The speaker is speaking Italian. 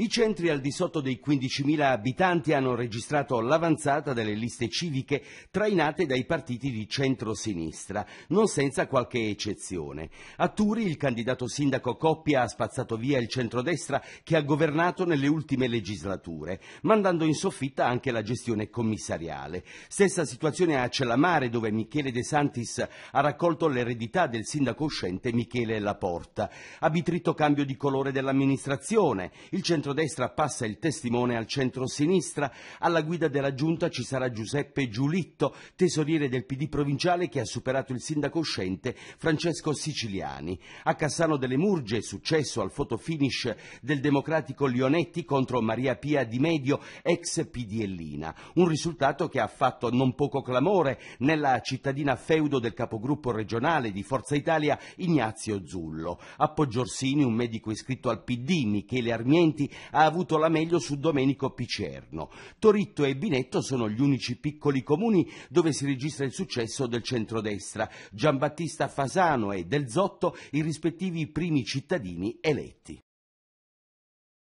I centri al di sotto dei 15.000 abitanti hanno registrato l'avanzata delle liste civiche trainate dai partiti di centro-sinistra, non senza qualche eccezione. A Turi il candidato sindaco Coppia ha spazzato via il centrodestra che ha governato nelle ultime legislature, mandando in soffitta anche la gestione commissariale. Stessa situazione a Cellamare dove Michele De Santis ha raccolto l'eredità del sindaco uscente Michele Laporta. A cambio di colore dell'amministrazione. Il centro centrodestra passa il testimone al centro-sinistra. Alla guida della giunta ci sarà Giuseppe Giulitto, tesoriere del PD provinciale che ha superato il sindaco uscente Francesco Siciliani. A Cassano delle Murge, successo al fotofinish del democratico Lionetti contro Maria Pia Di Medio, ex PDellina. Un risultato che ha fatto non poco clamore nella cittadina feudo del capogruppo regionale di Forza Italia Ignazio Zullo. A Poggiorsini un medico iscritto al PD, Michele Armienti, ha avuto la meglio su Domenico Picerno. Toritto e Binetto sono gli unici piccoli comuni dove si registra il successo del centrodestra. Giambattista Fasano e Del Zotto i rispettivi primi cittadini eletti.